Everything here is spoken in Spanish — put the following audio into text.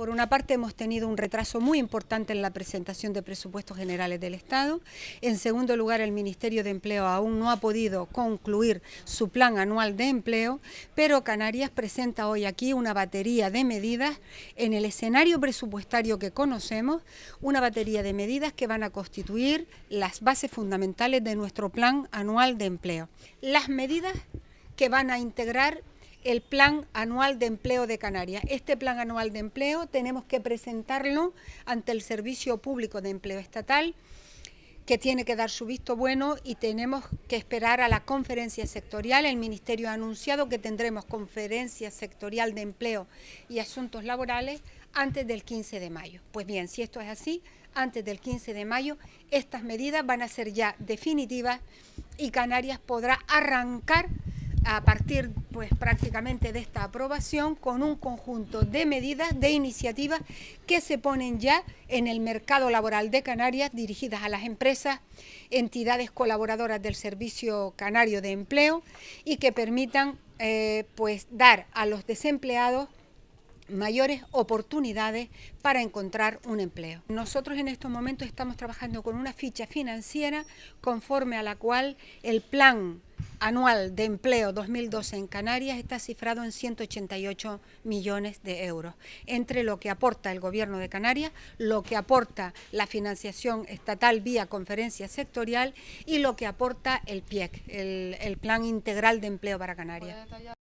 Por una parte hemos tenido un retraso muy importante en la presentación de presupuestos generales del Estado. En segundo lugar, el Ministerio de Empleo aún no ha podido concluir su plan anual de empleo, pero Canarias presenta hoy aquí una batería de medidas en el escenario presupuestario que conocemos, una batería de medidas que van a constituir las bases fundamentales de nuestro plan anual de empleo. Las medidas que van a integrar el Plan Anual de Empleo de Canarias. Este Plan Anual de Empleo tenemos que presentarlo ante el Servicio Público de Empleo Estatal, que tiene que dar su visto bueno y tenemos que esperar a la conferencia sectorial. El Ministerio ha anunciado que tendremos conferencia sectorial de empleo y asuntos laborales antes del 15 de mayo. Pues bien, si esto es así, antes del 15 de mayo, estas medidas van a ser ya definitivas y Canarias podrá arrancar a partir pues prácticamente de esta aprobación con un conjunto de medidas, de iniciativas que se ponen ya en el mercado laboral de Canarias dirigidas a las empresas, entidades colaboradoras del Servicio Canario de Empleo y que permitan eh, pues dar a los desempleados mayores oportunidades para encontrar un empleo. Nosotros en estos momentos estamos trabajando con una ficha financiera conforme a la cual el plan anual de empleo 2012 en Canarias está cifrado en 188 millones de euros, entre lo que aporta el Gobierno de Canarias, lo que aporta la financiación estatal vía conferencia sectorial y lo que aporta el PIEC, el, el Plan Integral de Empleo para Canarias.